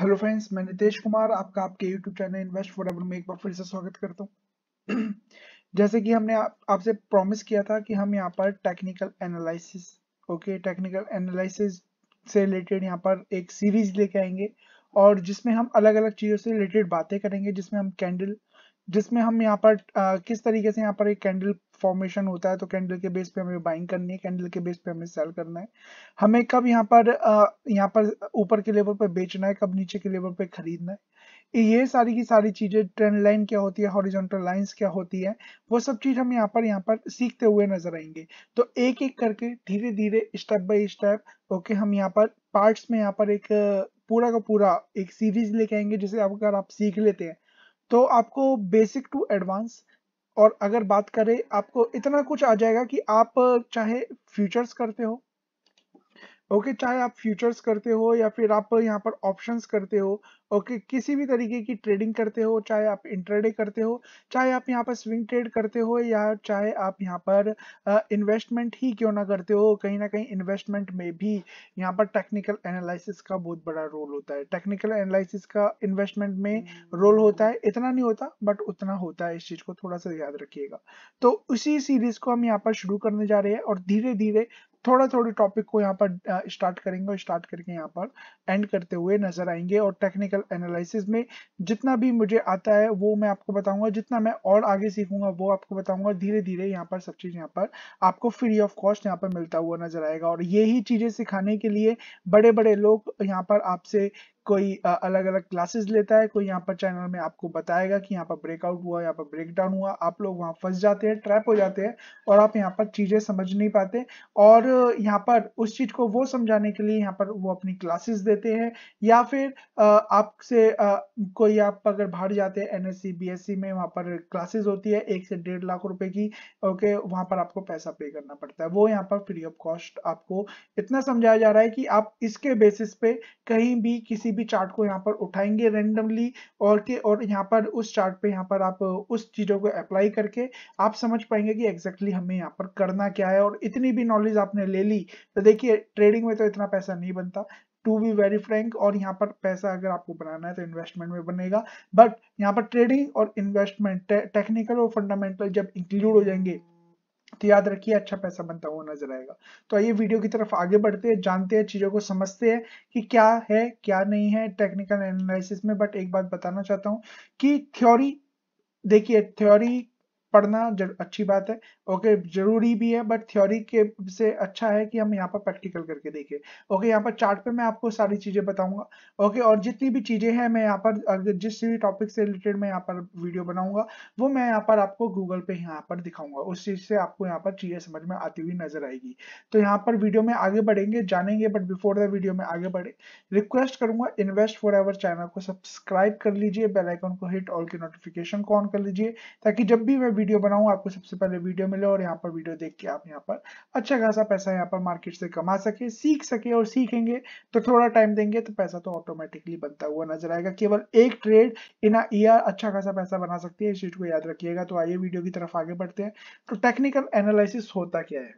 Hello friends मैं नितेश कुमार आपका आपके YouTube channel invest forever में एक बार फिर से स्वागत करता हूँ जैसे कि हमने आपसे आप प्रॉमिस किया था कि हम यहाँ पर technical analysis okay technical analysis से रिलेटेड यहाँ पर एक सीरीज लेके आएंगे और जिसमें हम अलग अलग चीज़ों से रिलेटेड बातें करेंगे जिसमें हम कैंडल जिसमें हम यहाँ पर आ, किस तरीके से यहाँ पर एक कैंडल फॉर्मेशन होता है तो कैंडल के बेस पे हमें बाइंग करनी है कैंडल के बेस पे हमें सेल करना है हमें कब यहाँ पर यहाँ पर ऊपर के लेवल पर बेचना है कब नीचे के लेवल पर खरीदना है ये सारी की सारी चीजें ट्रेंड लाइन क्या होती है हॉरिजॉन्टल लाइंस क्या होती है वो सब चीज हम यहाँ पर यहाँ पर सीखते हुए नजर आएंगे तो एक एक करके धीरे धीरे स्टेप बाय स्टेप ओके हम यहाँ पर पार्ट्स में यहाँ पर एक पूरा का पूरा एक सीरीज लेके आएंगे जिसे अगर आप सीख लेते हैं तो आपको बेसिक टू एडवांस और अगर बात करें आपको इतना कुछ आ जाएगा कि आप चाहे फ्यूचर्स करते हो ओके चाहे आप फ्यूचर्स करते हो या फिर आप यहाँ पर ऑप्शंस करते हो ओके किसी भी तरीके की ट्रेडिंग करते हो चाहे आप इंटरडे करते हो चाहे आप यहाँ पर स्विंग ट्रेड करते हो या चाहे आप यहाँ पर इन्वेस्टमेंट ही क्यों ना करते हो कहीं ना कहीं इन्वेस्टमेंट में भी यहाँ पर टेक्निकल एनालिसिस का बहुत बड़ा रोल होता है टेक्निकल एनालिसिस का इन्वेस्टमेंट में रोल होता है इतना नहीं होता बट उतना होता है इस चीज को थोड़ा सा याद रखिएगा तो उसी सीरीज को हम यहाँ पर शुरू करने जा रहे हैं और धीरे धीरे थोड़ा थोड़ा टॉपिक को यहाँ पर स्टार्ट करेंगे और स्टार्ट करके यहाँ पर एंड करते हुए नजर आएंगे और टेक्निकल एनालिसिस में जितना भी मुझे आता है वो मैं आपको बताऊंगा जितना मैं और आगे सीखूंगा वो आपको बताऊंगा धीरे धीरे यहाँ पर सब चीज यहाँ पर आपको फ्री ऑफ कॉस्ट यहाँ पर मिलता हुआ नजर आएगा और यही चीजें सिखाने के लिए बड़े बड़े लोग यहाँ पर आपसे कोई अलग अलग क्लासेस लेता है कोई यहाँ पर चैनल में आपको बताएगा कि यहाँ पर ब्रेकआउट हुआ यहाँ पर ब्रेकडाउन हुआ आप लोग वहाँ फंस जाते हैं ट्रैप हो जाते हैं और आप यहाँ पर चीज़ें समझ नहीं पाते और यहाँ पर उस चीज़ को वो समझाने के लिए यहाँ पर वो अपनी क्लासेस देते हैं या फिर आपसे कोई आप अगर बाहर जाते हैं एन एस सी में वहाँ पर क्लासेज होती है एक से डेढ़ लाख रुपए की ओके वहाँ पर आपको पैसा पे करना पड़ता है वो यहाँ पर फ्री ऑफ कॉस्ट आपको इतना समझाया जा रहा है कि आप इसके बेसिस पे कहीं भी किसी भी भी चार्ट को यहाँ पर उठाएंगे रेंडमली और के और यहाँ पर उस चार्ट पे यहाँ पर आप उस चीज़ों को अप्लाई करके आप समझ पाएंगे कि एग्जैक्टली exactly हमें यहाँ पर करना क्या है और इतनी भी नॉलेज आपने ले ली तो देखिए ट्रेडिंग में तो इतना पैसा नहीं बनता टू बी वेरी फ्रेंक और यहाँ पर पैसा अगर आपको बनाना है तो इन्वेस्टमेंट में बनेगा बट यहाँ पर ट्रेडिंग और इन्वेस्टमेंट टेक्निकल और फंडामेंटल जब इंक्लूड हो जाएंगे तो याद रखिए अच्छा पैसा बनता हुआ नजर आएगा तो आइए वीडियो की तरफ आगे बढ़ते हैं जानते हैं चीजों को समझते हैं कि क्या है क्या नहीं है टेक्निकल एनालिसिस में बट एक बात बताना चाहता हूँ कि थ्योरी देखिए थ्योरी पढ़ना अच्छी बात है ओके जरूरी भी है बट थ्योरी के से अच्छा है कि हम यहाँ पर प्रैक्टिकल करके देखें ओके यहाँ पर चार्ट पे मैं आपको सारी चीजें बताऊंगा ओके और जितनी भी चीजें हैं मैं यहाँ पर जिस भी टॉपिक से रिलेटेड मैं यहाँ पर वीडियो बनाऊंगा वो मैं यहाँ पर आपको गूगल पे यहाँ पर दिखाऊंगा उस चीज से आपको यहाँ पर चीजें समझ में आती हुई नजर आएगी तो यहाँ पर वीडियो में आगे बढ़ेंगे जानेंगे बट बिफोर द वीडियो में आगे बढ़े रिक्वेस्ट करूंगा इन्वेस्ट फॉर एवर चैनल को सब्सक्राइब कर लीजिए बेलाइकॉन को हिट ऑल की नोटिफिकेशन को ऑन कर लीजिए ताकि जब भी मैं वीडियो बनाऊं आपको सबसे पहले वीडियो मिले और यहाँ पर वीडियो देख के आप यहाँ पर अच्छा खासा पैसा यहाँ पर मार्केट से कमा सके सीख सके और सीखेंगे तो थोड़ा टाइम देंगे तो पैसा तो ऑटोमेटिकली बनता हुआ नजर आएगा केवल एक ट्रेड इन ईयर अच्छा खासा पैसा बना सकती है इस चीज को याद रखिएगा तो आइए वीडियो की तरफ आगे बढ़ते हैं तो टेक्निकल एनालिसिस होता क्या है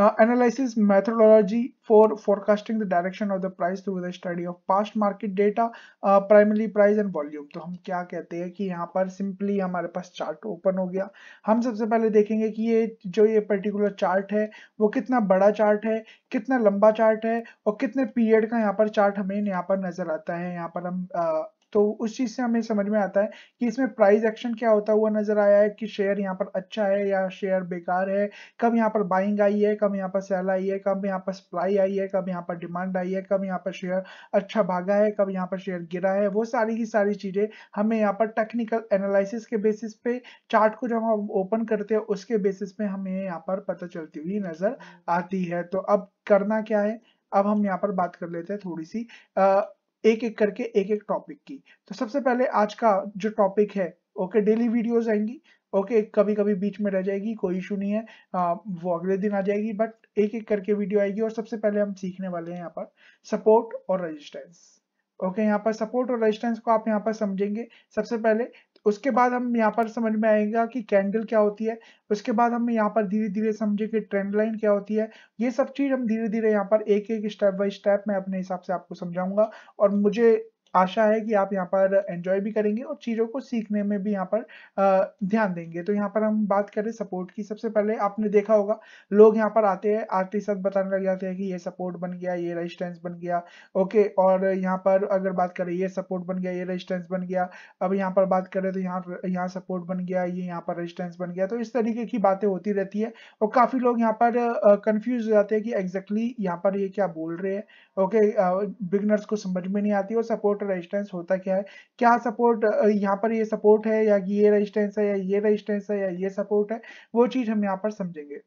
uh, analysis methodology for forecasting the direction of the price through the study of past market data uh, primarily price and volume तो हम क्या कहते हैं कि यहाँ पर simply हमारे पास chart open हो गया हम सबसे पहले देखेंगे कि ये जो ये particular chart है वो कितना बड़ा chart है कितना लंबा chart है और कितने period का यहाँ पर chart हमें यहाँ पर नजर आता है यहाँ पर हम uh, तो उस चीज से हमें समझ में आता है कि इसमें प्राइस एक्शन क्या होता हुआ नजर आया है कि शेयर यहाँ पर अच्छा है या शेयर बेकार है कब यहाँ पर बाइंग आई है कब यहाँ पर सेल आई है कब यहाँ पर सप्लाई आई है कब यहाँ पर डिमांड आई है कब यहाँ पर शेयर अच्छा भागा है कब यहाँ पर शेयर गिरा है वो सारी की सारी चीजें हमें यहाँ पर टेक्निकल एनालिसिस के बेसिस पे चार्ट को जब हम ओपन करते हैं उसके बेसिस पे हमें यहाँ पर पता चलती हुई नजर आती है तो अब करना क्या है अब हम यहाँ पर बात कर लेते हैं थोड़ी सी एक एक करके एक एक टॉपिक की तो सबसे पहले आज का जो टॉपिक है ओके डेली वीडियोज आएंगी ओके कभी कभी बीच में रह जाएगी कोई इशू नहीं है आ, वो अगले दिन आ जाएगी बट एक एक करके वीडियो आएगी और सबसे पहले हम सीखने वाले हैं यहाँ पर सपोर्ट और रजिस्टेंस ओके यहाँ पर सपोर्ट और रेजिस्टेंस को आप यहाँ पर समझेंगे सबसे पहले उसके बाद हम यहाँ पर समझ में आएगा कि कैंडल क्या होती है उसके बाद हम यहाँ पर धीरे धीरे समझेंगे ट्रेंड लाइन क्या होती है ये सब चीज हम धीरे धीरे यहाँ पर एक एक स्टेप बाय स्टेप मैं अपने हिसाब से आपको समझाऊंगा और मुझे आशा है कि आप यहाँ पर एंजॉय भी करेंगे और चीज़ों को सीखने में भी यहाँ पर ध्यान देंगे तो यहाँ पर हम बात करें सपोर्ट की सबसे पहले आपने देखा होगा लोग यहाँ पर आते हैं आते ही साथ बताने लग जाते हैं कि ये सपोर्ट बन गया ये रेजिस्टेंस बन गया ओके और यहाँ पर अगर बात करें ये सपोर्ट बन गया ये रेजिस्टेंस बन गया अब यहाँ पर बात करें तो यहाँ यहाँ सपोर्ट बन गया ये यहाँ पर रेजिस्टेंस बन गया तो इस तरीके की बातें होती रहती है और काफ़ी लोग यहाँ पर कन्फ्यूज हो जाते हैं कि एग्जैक्टली यहाँ पर ये क्या बोल रहे हैं ओके बिगनर्स को समझ में नहीं आती और सपोर्ट सपोर्ट रेजिस्टेंस होता क्या है क्या सपोर्ट यहाँ पर ये सपोर्ट है या ये रेजिस्टेंस है या ये रेजिस्टेंस है या ये सपोर्ट है वो चीज हम यहाँ पर समझेंगे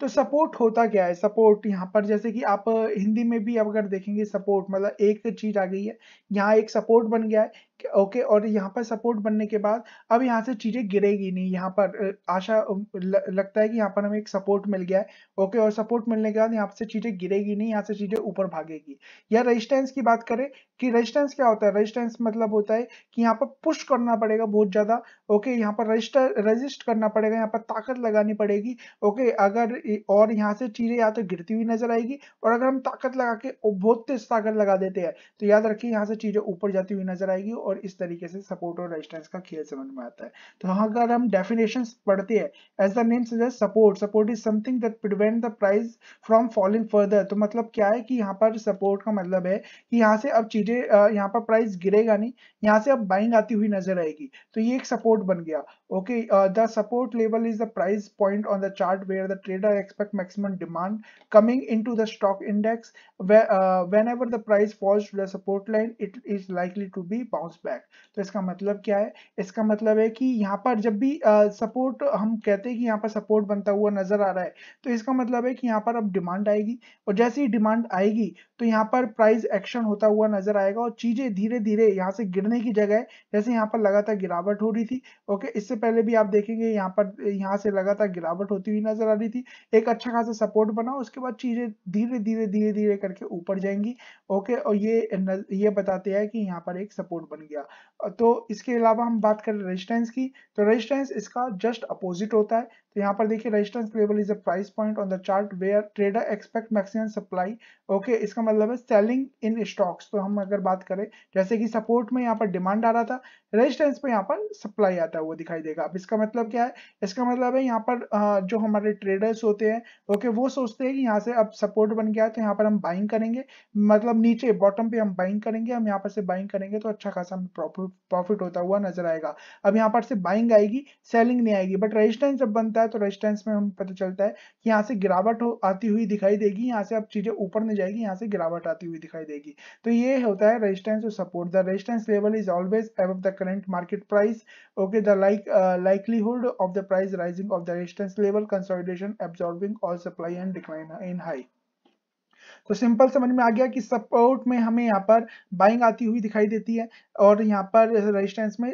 तो सपोर्ट होता क्या है सपोर्ट यहाँ पर जैसे कि आप हिंदी में भी अगर देखेंगे सपोर्ट मतलब एक चीज आ गई है यहाँ एक सपोर्ट बन गया है ओके और यहाँ पर सपोर्ट बनने के बाद अब यहाँ से चीज़ें गिरेगी नहीं यहाँ पर आशा लगता है कि यहाँ पर हमें एक सपोर्ट मिल गया है ओके और सपोर्ट मिलने के बाद यहाँ से चीज़ें गिरेगी नहीं यहाँ से चीज़ें ऊपर भागेगी या रेजिस्टेंस की बात करें कि रेजिस्टेंस क्या होता है रेजिस्टेंस मतलब होता है कि यहाँ पर पुश करना पड़ेगा बहुत ज़्यादा ओके यहाँ पर रजिस्टर रजिस्ट करना पड़ेगा यहाँ पर ताकत लगानी पड़ेगी ओके अगर और यहाँ से चीज़ें या तो गिरती हुई नजर आएगी और अगर हम ताकत लगा के बहुत तेज ताकत लगा देते हैं तो याद रखिए यहाँ से चीज़ें ऊपर जाती हुई नजर आएगी और और इस तरीके से सपोर्ट और रेजिस्टेंस का खेल समझ में आता है तो अगर हम डेफिनेशन पढ़ते हैं as the name suggest support support is something that prevent the price from falling further तो मतलब क्या है कि यहाँ पर सपोर्ट का मतलब है कि यहाँ से अब चीजें यहाँ पर प्राइस गिरेगा नहीं यहाँ से अब बाइंग आती हुई नजर आएगी तो ये एक सपोर्ट बन गया Okay, uh, the support level is the price point on the chart where the trader expect maximum demand coming into the stock index. Where, uh, whenever the price falls to the support line, it is likely to be bounce back. तो इसका मतलब क्या है इसका मतलब है कि यहाँ पर जब भी support hum kehte कहते ki yahan par support banta hua nazar aa raha hai to iska matlab hai ki yahan par ab demand aayegi aur jaise hi demand aayegi to yahan par price action hota hua nazar aayega aur cheeze dheere dheere yahan se girne ki jagah जगह जैसे यहाँ पर लगातार गिरावट हो रही थी okay इससे पहले भी आप देखेंगे यहाँ पर यहाँ से लगातार गिरावट होती हुई नजर आ रही थी एक अच्छा खासा सपोर्ट बना उसके बाद चीजें धीरे धीरे धीरे धीरे करके ऊपर जाएंगी ओके और ये ये बताते हैं कि यहाँ पर एक सपोर्ट बन गया तो इसके अलावा हम बात करें रेजिस्टेंस की तो रेजिस्टेंस इसका जस्ट अपोजिट होता है तो यहाँ पर देखिए resistance level is a price point on the chart where trader expect maximum supply okay इसका मतलब है सेलिंग इन स्टॉक्स तो हम अगर बात करें जैसे कि सपोर्ट में यहाँ पर डिमांड आ रहा था रेजिस्टेंस पे यहाँ पर सप्लाई आता हुआ दिखाई देगा अब इसका मतलब क्या है इसका मतलब है यहाँ पर जो हमारे ट्रेडर्स होते हैं ओके वो सोचते हैं कि यहाँ से अब सपोर्ट बन गया है तो यहाँ पर हम बाइंग करेंगे मतलब नीचे बॉटम पे हम बाइंग करेंगे हम यहाँ पर से बाइंग करेंगे तो अच्छा खासा हमें प्रॉफिट होता हुआ नजर आएगा अब यहाँ पर से बाइंग आएगी सेलिंग नहीं आएगी बट रेजिस्टेंस जब बनता चलता है तो रेजिस्टेंस में हम पता चलता है कि यहाँ से गिरावट आती हुई दिखाई देगी यहाँ से अब चीज़ें ऊपर नहीं जाएगी यहाँ से गिरावट आती हुई दिखाई देगी तो ये होता है रेजिस्टेंस और support the resistance level is always above the current market price okay the like likelihood of the price rising of the resistance level consolidation absorbing all supply and decline in high तो simple समझ में आ गया कि support में हमें यहाँ पर buying आती हुई दिखाई देती है और यहाँ पर रेजिस्टेंस में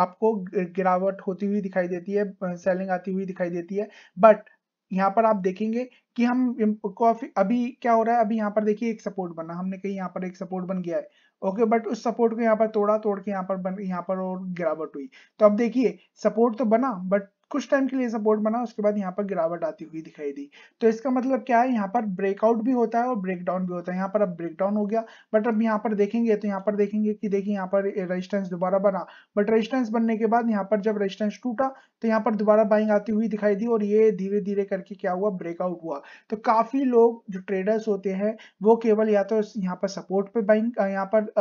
आपको गिरावट होती हुई दिखाई देती है सेलिंग आती हुई दिखाई देती है बट यहाँ पर आप देखेंगे कि हम कॉफी अभी क्या हो रहा है अभी यहाँ पर देखिए एक सपोर्ट बना हमने कहीं यहाँ पर एक सपोर्ट बन गया है ओके बट उस सपोर्ट को यहाँ पर तोड़ा तोड़ के यहाँ पर बन यहाँ पर और गिरावट हुई तो अब देखिए सपोर्ट तो बना बट कुछ टाइम के लिए सपोर्ट बना उसके बाद यहाँ पर गिरावट आती हुई दिखाई दी तो इसका मतलब क्या है यहाँ पर ब्रेकआउट भी होता है और ब्रेकडाउन भी होता है यहाँ पर अब ब्रेकडाउन हो गया बट अब यहाँ पर देखेंगे तो यहाँ पर देखेंगे कि देखिए यहाँ पर रेजिस्टेंस दोबारा बना बट रेजिस्टेंस बनने के बाद यहाँ पर जब रेजिस्टेंस टूटा तो यहाँ पर दोबारा बाइंग आती हुई दिखाई दी और ये धीरे धीरे करके क्या हुआ ब्रेकआउट हुआ तो काफी लोग जो ट्रेडर्स होते हैं वो केवल या तो यहाँ पर सपोर्ट पे बाइंग यहाँ पर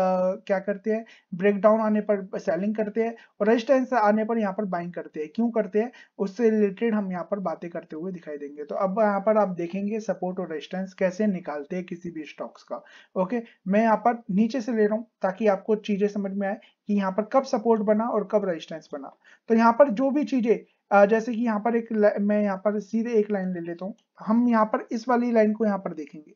क्या करते हैं ब्रेकडाउन आने पर सेलिंग करते हैं और रेजिस्टेंस आने पर यहाँ पर बाइंग करते हैं क्यों करते हैं उससे रिलेटेड हम यहाँ पर बातें करते हुए दिखाई देंगे तो अब यहाँ पर आप देखेंगे सपोर्ट और रेजिस्टेंस कैसे निकालते हैं किसी भी स्टॉक्स का ओके मैं यहाँ पर नीचे से ले रहा हूँ ताकि आपको चीजें समझ में आए कि यहाँ पर कब सपोर्ट बना और कब रेजिस्टेंस बना तो यहाँ पर जो भी चीजें जैसे कि यहाँ पर एक मैं यहाँ पर सीधे एक लाइन ले लेता हूँ हम यहाँ पर इस वाली लाइन को यहाँ पर देखेंगे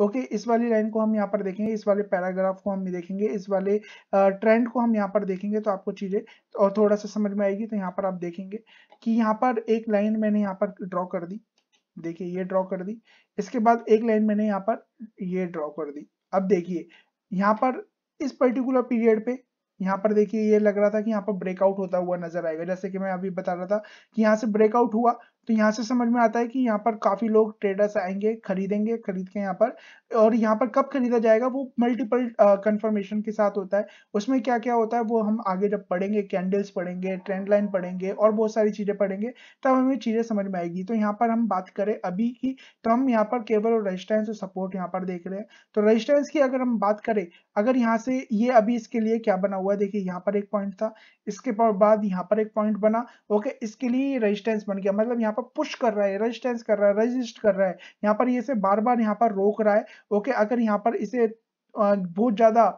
ओके इस वाली लाइन को हम यहाँ पर देखेंगे इस वाले पैराग्राफ को हम देखेंगे इस वाले ट्रेंड को हम यहाँ पर देखेंगे तो आपको चीजें और थोड़ा सा समझ में आएगी तो यहाँ पर आप देखेंगे कि यहाँ पर एक लाइन मैंने यहाँ पर ड्रॉ कर दी देखिए ये ड्रॉ कर दी इसके बाद एक लाइन मैंने यहाँ पर ये ड्रॉ कर दी अब देखिए यहाँ पर इस पर्टिकुलर पीरियड पे यहाँ पर देखिए ये लग रहा था कि यहाँ पर ब्रेकआउट होता हुआ नजर आएगा जैसे कि मैं अभी बता रहा था कि यहाँ से ब्रेकआउट हुआ तो यहाँ से समझ में आता है कि यहाँ पर काफ़ी लोग ट्रेडर्स आएंगे खरीदेंगे खरीद के यहाँ पर और यहाँ पर कब खरीदा जाएगा वो मल्टीपल कंफर्मेशन के साथ होता है उसमें क्या क्या होता है वो हम आगे जब पढ़ेंगे कैंडल्स पढ़ेंगे ट्रेंड लाइन पढ़ेंगे और बहुत सारी चीज़ें पढ़ेंगे तब हमें चीज़ें समझ में आएगी तो यहाँ पर हम बात करें अभी की तो हम यहाँ पर केवल और रजिस्टेंस और सपोर्ट यहाँ पर देख रहे हैं तो रजिस्टेंस की अगर हम बात करें अगर यहाँ से ये अभी इसके लिए क्या बना हुआ है देखिए यहाँ पर एक पॉइंट था इसके बाद यहाँ पर एक पॉइंट बना ओके इसके लिए रजिस्टेंस बन गया मतलब यहाँ पर पुश कर रहा है रजिस्टेंस कर रहा है रजिस्ट कर रहा है यहाँ पर ये इसे बार बार यहाँ पर रोक रहा है ओके अगर यहाँ पर इसे बहुत ज्यादा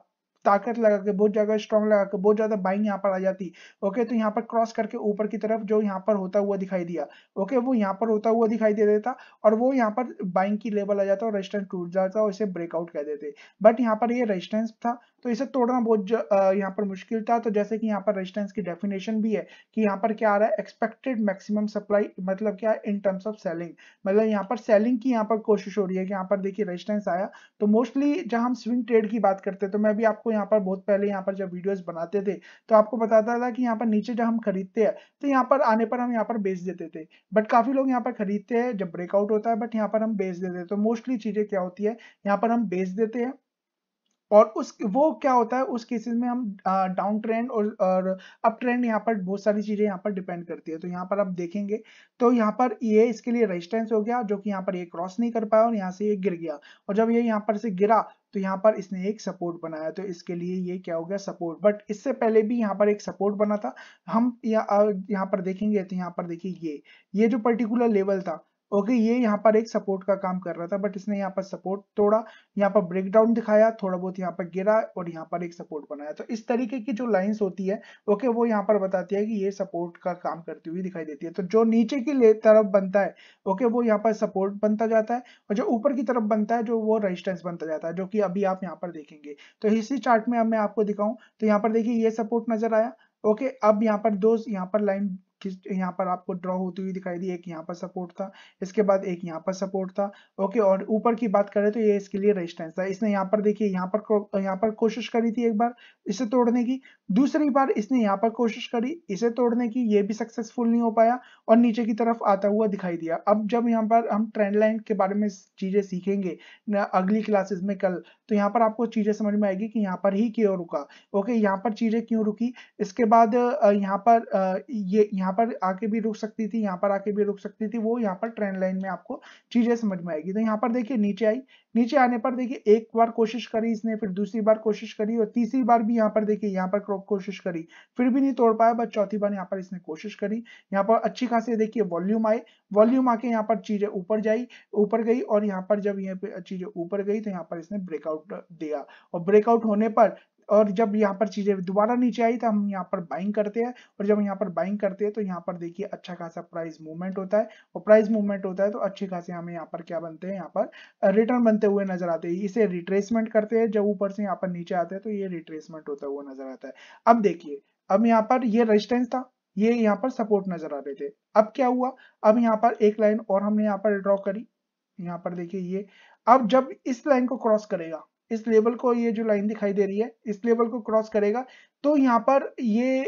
ताकत लगा के बहुत ज्यादा स्ट्रॉन्ग लगा के बहुत ज्यादा बाइंग यहाँ पर आ जाती ओके तो यहाँ पर क्रॉस करके ऊपर की तरफ जो यहाँ पर होता हुआ दिखाई दिया ओके वो यहाँ पर होता हुआ दिखाई दे देता और वो यहाँ पर बाइंग की लेवल आ जाता और रेजिस्टेंस टूट जाता और इसे ब्रेकआउट कह देते बट यहाँ पर ये रेजिस्टेंस था तो इसे तोड़ना बहुत यहाँ पर मुश्किल था तो जैसे कि यहाँ पर रेजिस्टेंस की डेफिनेशन भी है कि यहाँ पर क्या आ रहा है एक्सपेक्टेड मैक्सिमम सप्लाई मतलब क्या इन टर्म्स ऑफ सेलिंग मतलब यहाँ पर सेलिंग की यहाँ पर कोशिश हो रही है कि यहाँ पर देखिए रेजिस्टेंस आया तो मोस्टली जब हम स्विंग ट्रेड की बात करते हैं तो मैं भी आपको यहाँ पर बहुत पहले यहाँ पर जब वीडियोस बनाते थे तो आपको बताता था कि यहाँ पर नीचे जब हम खरीदते हैं तो यहाँ पर आने पर हम यहाँ पर बेच देते थे बट काफी लोग यहाँ पर खरीदते हैं जब ब्रेकआउट होता है बट यहाँ पर हम बेच देते हैं तो मोस्टली चीजें क्या होती है यहाँ पर हम बेच देते हैं और उस वो क्या होता है उस केसेस में हम डाउन ट्रेंड और, और अप ट्रेंड यहाँ पर बहुत सारी चीज़ें यहाँ पर डिपेंड करती है तो यहाँ पर आप देखेंगे तो यहाँ पर ये इसके लिए रेजिस्टेंस हो गया जो कि यहाँ पर ये क्रॉस नहीं कर पाया और यहाँ से ये गिर गया और जब ये यहाँ पर से गिरा तो यहाँ पर इसने एक सपोर्ट बनाया तो इसके लिए ये क्या हो गया सपोर्ट बट इससे पहले भी यहाँ पर एक सपोर्ट बना था हम यहाँ पर देखेंगे तो यहाँ पर देखिए ये ये जो पर्टिकुलर लेवल था ओके ये यहाँ पर एक सपोर्ट का काम कर रहा था बट इसने यहाँ पर सपोर्ट तोड़ा यहाँ पर ब्रेकडाउन दिखाया थोड़ा बहुत यहाँ पर गिरा और यहाँ पर एक सपोर्ट बनाया तो इस तरीके की जो लाइंस होती है ओके वो यहाँ पर बताती है कि ये सपोर्ट का काम करती हुई दिखाई देती है तो जो नीचे की तरफ बनता है ओके वो यहाँ पर सपोर्ट बनता जाता है और जो ऊपर की तरफ बनता है जो वो रजिस्टेंस बनता जाता है जो की अभी आप यहाँ पर देखेंगे तो इसी चार्ट में अब मैं आपको दिखाऊं तो यहाँ पर देखिए ये सपोर्ट नजर आया ओके okay, अब यहाँ पर दो यहाँ पर लाइन यहाँ पर आपको ड्रॉ होती हुई दिखाई दी एक यहाँ पर सपोर्ट था इसके बाद एक यहाँ पर सपोर्ट था ओके और ऊपर की बात करें तो ये इसके लिए रेजिस्टेंस था इसने यहाँ पर देखिए यहाँ पर यहाँ पर कोशिश करी थी एक बार इसे तोड़ने की दूसरी बार इसने यहाँ पर कोशिश करी इसे तोड़ने की ये भी सक्सेसफुल नहीं हो पाया और नीचे की तरफ आता हुआ दिखाई दिया अब जब यहाँ पर हम ट्रेंड लाइन के बारे में चीजें सीखेंगे अगली क्लासेस में कल तो यहाँ पर आपको चीजें समझ में आएगी कि यहाँ पर ही क्यों रुका ओके यहाँ पर चीजें क्यों रुकी इसके बाद यहाँ पर ये यहाँ यहाँ पर आके भी रुक सकती थी यहाँ पर आके भी रुक सकती थी वो यहाँ पर ट्रेंड लाइन में आपको चीजें समझ में आएगी तो यहाँ पर देखिए नीचे आई नीचे आने पर देखिए एक बार कोशिश करी इसने फिर दूसरी बार कोशिश करी और तीसरी बार भी यहाँ पर देखिए यहाँ पर कोशिश करी फिर भी नहीं तोड़ पाया बस चौथी बार यहाँ पर इसने कोशिश करी यहाँ पर अच्छी खासी देखिए वॉल्यूम आए वॉल्यूम आके यहाँ पर चीजें ऊपर जाई ऊपर गई और यहाँ पर जब यहाँ ये चीजें ऊपर गई तो यहाँ पर इसने ब्रेकआउट दिया और ब्रेकआउट होने पर और जब यहाँ पर चीज़ें दोबारा नीचे आई तो हम यहाँ पर बाइंग करते हैं और जब यहाँ पर बाइंग करते हैं तो यहाँ पर देखिए अच्छा खासा प्राइस मूवमेंट होता है और प्राइस मूवमेंट होता है तो अच्छे खासे हमें यहाँ पर क्या बनते हैं यहाँ पर रिटर्न बनते हुए नजर आते हैं इसे रिट्रेसमेंट करते हैं जब ऊपर से यहाँ पर नीचे आते हैं तो ये रिट्रेसमेंट होता हुआ नजर आता है अब देखिए अब यहाँ पर ये रेजिस्टेंस था ये यहाँ पर सपोर्ट नजर आ रहे थे अब क्या हुआ अब यहाँ पर एक लाइन और हमने यहाँ पर ड्रॉ करी यहाँ पर देखिए ये अब जब इस लाइन को क्रॉस करेगा इस लेवल को ये जो लाइन दिखाई दे रही है इस लेवल को क्रॉस करेगा तो यहाँ पर ये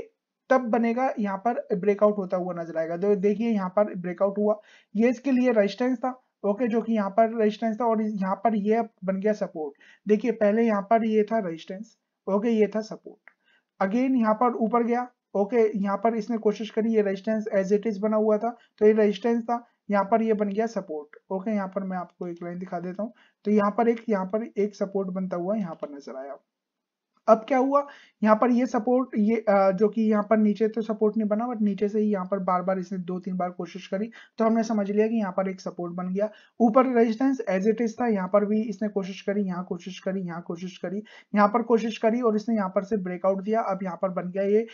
तब बनेगा यहाँ पर ब्रेकआउट होता हुआ नजर आएगा तो देखिए यहाँ पर ब्रेकआउट हुआ ये इसके लिए रेजिस्टेंस था ओके जो कि यहाँ पर रेजिस्टेंस था और यहाँ पर ये बन गया सपोर्ट देखिए पहले यहाँ पर ये था रेजिस्टेंस ओके ये था सपोर्ट अगेन यहाँ पर ऊपर गया ओके okay, यहाँ पर इसने कोशिश करी ये रेजिस्टेंस एज इट इज बना हुआ था तो ये रेजिस्टेंस था यहाँ पर ये बन गया सपोर्ट ओके यहाँ पर मैं आपको एक लाइन दिखा देता हूँ तो यहाँ पर एक यहाँ पर एक सपोर्ट बनता हुआ यहाँ पर नजर आया अब क्या हुआ यहाँ पर ये सपोर्ट ये जो कि यहाँ पर नीचे तो सपोर्ट नहीं बना बट नीचे से ही यहाँ पर बार बार इसने दो तीन बार कोशिश करी तो हमने समझ लिया कि यहाँ पर एक सपोर्ट बन गया ऊपर रेजिस्टेंस एज इट इज था यहाँ पर भी इसने कोशिश करी यहाँ कोशिश करी यहाँ कोशिश करी यहाँ पर कोशिश करी और इसने यहाँ पर से ब्रेकआउट दिया अब यहाँ पर बन गया ये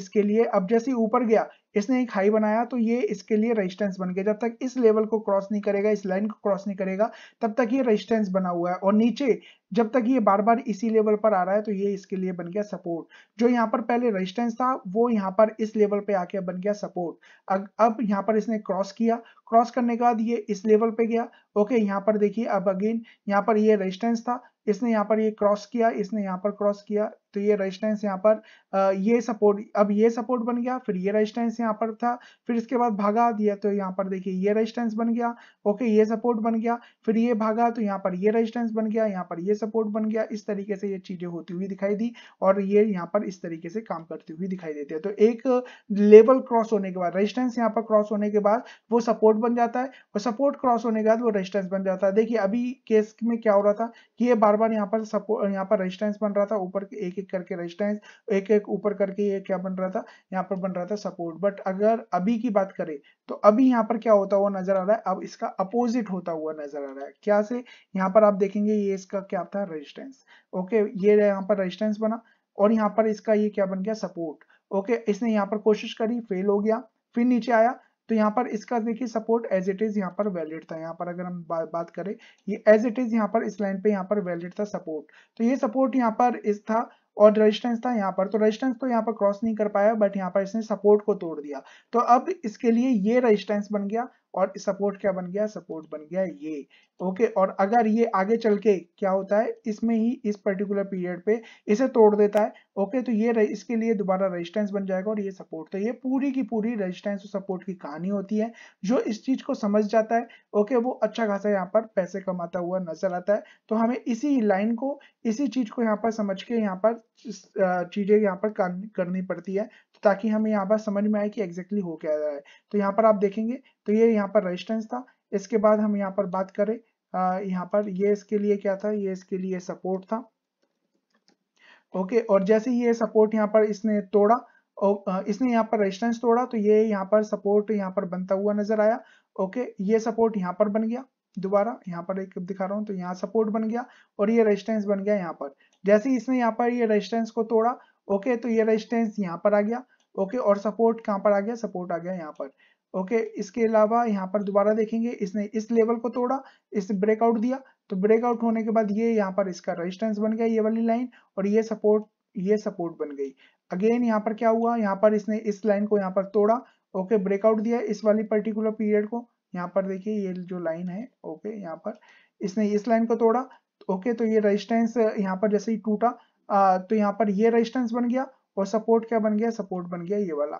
इसके लिए अब जैसे ऊपर गया इसने एक हाई बनाया तो ये इसके लिए रेजिस्टेंस बन गया जब तक इस लेवल को क्रॉस नहीं करेगा इस लाइन को क्रॉस नहीं करेगा तब तक ये रेजिस्टेंस बना हुआ है और नीचे जब तक ये बार बार इसी लेवल पर आ रहा है तो ये इसके लिए बन गया सपोर्ट जो यहाँ पर पहले रेजिस्टेंस था वो यहाँ पर इस लेवल पे आके बन गया सपोर्ट अब यहाँ पर इसने क्रॉस किया क्रॉस करने के बाद ये इस लेवल पे गया ओके यहाँ पर देखिए अब अगेन यहाँ पर ये रेजिस्टेंस था इसने यहाँ पर ये क्रॉस किया इसने यहाँ पर क्रॉस किया तो ये रेजिस्टेंस यहाँ पर ये सपोर्ट अब ये सपोर्ट बन गया फिर ये रेजिस्टेंस यहाँ पर था फिर इसके बाद भागा दिया तो यहाँ पर देखिए ये रेजिस्टेंस बन गया ओके ये सपोर्ट बन गया फिर ये भागा तो यहाँ पर ये रेजिस्टेंस बन गया यहाँ पर ये सपोर्ट बन गया इस तरीके से ये चीजें होती हुई दिखाई दी और ये यहाँ पर इस तरीके से काम करती हुई दिखाई देती है तो एक लेवल क्रॉस होने के बाद रजिस्टेंस यहाँ पर क्रॉस होने के बाद वो सपोर्ट बन जाता है और सपोर्ट क्रॉस होने के बाद वो रजिस्टेंस बन जाता है देखिए अभी केस में क्या हो रहा था कि ये बार बार यहाँ पर सपोर्ट यहाँ पर रजिस्टेंस बन रहा था ऊपर एक एक करके रेजिस्टेंस एक एक ऊपर करके ये क्या बन रहा था यहाँ पर बन रहा था सपोर्ट बट अगर अभी की बात करें तो अभी यहाँ पर क्या होता हुआ नजर आ रहा है अब इसका अपोजिट होता हुआ नजर आ रहा है क्या से यहाँ पर आप देखेंगे ये इसका क्या था रेजिस्टेंस ओके ये यहाँ पर रेजिस्टेंस बना और यहाँ पर इसका ये क्या बन गया सपोर्ट ओके इसने यहाँ पर कोशिश करी फेल हो गया फिर नीचे आया तो यहाँ पर इसका देखिए सपोर्ट एज इट इज यहाँ पर वैलिड था यहाँ पर अगर हम बा, बात करें ये एज इट इज यहाँ पर इस लाइन पे यहाँ पर वैलिड था सपोर्ट तो ये सपोर्ट यहाँ पर इस था और रजिस्टेंस था यहाँ पर तो रजिस्टेंस तो यहाँ पर क्रॉस नहीं कर पाया बट यहाँ पर इसने सपोर्ट को तोड़ दिया तो अब इसके लिए ये रजिस्टेंस बन गया और सपोर्ट क्या बन गया सपोर्ट बन गया ये ओके और अगर ये आगे चल के क्या होता है इसमें ही इस पर्टिकुलर पीरियड पे इसे तोड़ देता है ओके तो ये इसके लिए दोबारा रेजिस्टेंस बन जाएगा और ये सपोर्ट तो ये पूरी की पूरी रेजिस्टेंस और सपोर्ट की कहानी होती है जो इस चीज को समझ जाता है ओके वो अच्छा खासा यहाँ पर पैसे कमाता हुआ नजर आता है तो हमें इसी लाइन को इसी चीज को यहाँ पर समझ के यहाँ पर चीजें यहाँ पर करनी पड़ती है ताकि हमें यहाँ पर समझ में आए कि एग्जैक्टली हो क्या रहा है तो यहाँ पर आप देखेंगे तो ये यहाँ पर रजिस्टेंस था इसके बाद हम यहाँ पर बात करें यहाँ पर ये इसके लिए क्या था ये इसके लिए सपोर्ट था ओके okay, और जैसे ही ये सपोर्ट यहाँ पर इसने तोड़ा और इसने यहाँ पर रेजिस्टेंस तोड़ा तो ये यहाँ पर सपोर्ट यहाँ पर बनता हुआ नजर आया ओके okay, ये सपोर्ट यहाँ पर बन गया दोबारा यहाँ पर एक दिखा रहा हूँ तो यहाँ सपोर्ट बन गया और ये रेजिस्टेंस बन गया यहाँ पर जैसे इसने यहाँ पर ये रेजिस्टेंस को तोड़ा ओके तो ये रेजिस्टेंस यहाँ पर आ गया ओके और सपोर्ट कहाँ पर आ गया सपोर्ट आ गया यहाँ पर ओके इसके अलावा यहाँ पर दोबारा देखेंगे इसने इस लेवल को तोड़ा इस ब्रेकआउट दिया तो ब्रेकआउट होने के बाद ये यहाँ पर इसका रेजिस्टेंस बन गया ये वाली लाइन और ये सपोर्ट ये सपोर्ट बन गई अगेन यहाँ पर क्या हुआ यहाँ पर इसने इस लाइन को यहाँ पर तोड़ा ओके ब्रेकआउट दिया इस वाली पर्टिकुलर पीरियड को यहाँ पर देखिए ये जो लाइन है ओके यहाँ पर इसने इस लाइन को तोड़ा ओके तो ये रेजिस्टेंस यहाँ पर जैसे ही टूटा तो यहाँ पर ये रेजिस्टेंस बन गया और सपोर्ट क्या बन गया सपोर्ट बन गया ये वाला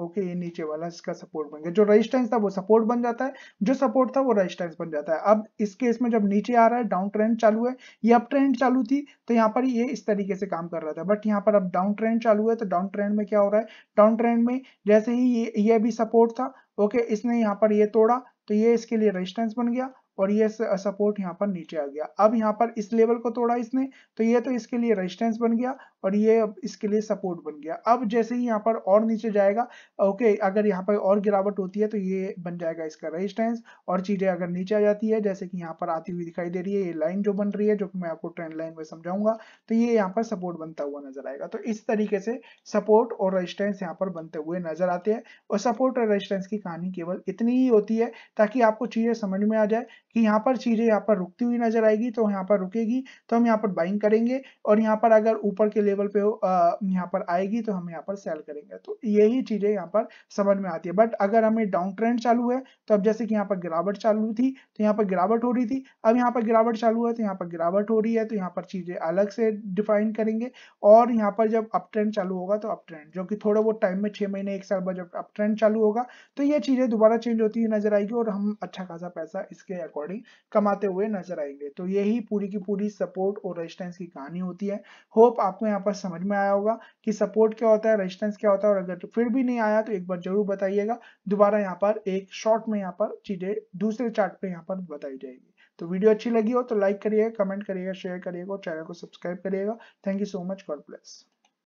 ओके ये नीचे वाला इसका सपोर्ट बन गया जो रेजिस्टेंस था वो सपोर्ट बन जाता है जो सपोर्ट था वो रेजिस्टेंस बन जाता है अब इस केस में जब नीचे आ रहा है डाउन ट्रेंड चालू है ये अप ट्रेंड चालू थी तो यहाँ पर ये इस तरीके से काम कर रहा था बट यहाँ पर अब डाउन ट्रेंड चालू है तो डाउन ट्रेंड में क्या हो रहा है डाउन ट्रेंड में जैसे ही ये ये भी सपोर्ट था ओके इसने यहाँ पर ये तोड़ा तो ये इसके लिए रजिस्टेंस बन गया और ये सपोर्ट यहाँ पर नीचे आ गया अब यहाँ पर इस लेवल को तोड़ा इसने तो ये तो इसके लिए रेजिस्टेंस बन गया और ये इसके लिए सपोर्ट बन गया अब जैसे ही यहाँ पर और नीचे जाएगा ओके अगर यहाँ पर और गिरावट होती है तो ये बन जाएगा इसका रेजिस्टेंस और चीजें अगर नीचे आ जाती है जैसे कि यहाँ पर आती हुई दिखाई दे रही है ये लाइन जो बन रही है जो कि मैं आपको ट्रेंड लाइन में समझाऊंगा तो ये यहाँ पर सपोर्ट बनता हुआ नजर आएगा तो इस तरीके से सपोर्ट और रजिस्टेंस यहाँ पर बनते हुए नजर आते हैं और सपोर्ट और रजिस्टेंस की कहानी केवल इतनी ही होती है ताकि आपको चीजें समझ में आ जाए कि यहाँ पर चीजें यहाँ पर रुकती हुई नजर आएगी तो यहाँ पर रुकेगी तो हम यहाँ पर बाइंग करेंगे और यहाँ पर अगर ऊपर के लेवल पे यहाँ पर आएगी तो हम यहाँ पर सेल करेंगे तो यही चीजें यहाँ पर समझ में आती है बट अगर हमें डाउन ट्रेंड चालू है तो अब जैसे कि यहाँ पर गिरावट चालू थी तो यहाँ पर गिरावट हो रही थी अब यहाँ पर गिरावट चालू है तो यहाँ पर गिरावट हो रही है तो यहाँ पर चीजें अलग से डिफाइन करेंगे और यहाँ पर जब अप ट्रेंड चालू होगा तो अप ट्रेंड जो कि थोड़ा बहुत टाइम में छह महीने एक साल बाद जब अप ट्रेंड चालू होगा तो ये चीजें दोबारा चेंज होती हुई नजर आएगी और हम अच्छा खासा पैसा इसके अकॉर्डिंग अकॉर्डिंग कमाते हुए नजर आएंगे तो यही पूरी की पूरी सपोर्ट और रेजिस्टेंस की कहानी होती है होप आपको यहाँ पर समझ में आया होगा कि सपोर्ट क्या होता है रेजिस्टेंस क्या होता है और अगर फिर भी नहीं आया तो एक बार जरूर बताइएगा दोबारा यहाँ पर एक शॉर्ट में यहाँ पर चीजें दूसरे चार्ट पे यहाँ पर बताई जाएगी तो वीडियो अच्छी लगी हो तो लाइक करिएगा कमेंट करिएगा शेयर करिएगा और चैनल को सब्सक्राइब करिएगा thank you so much God bless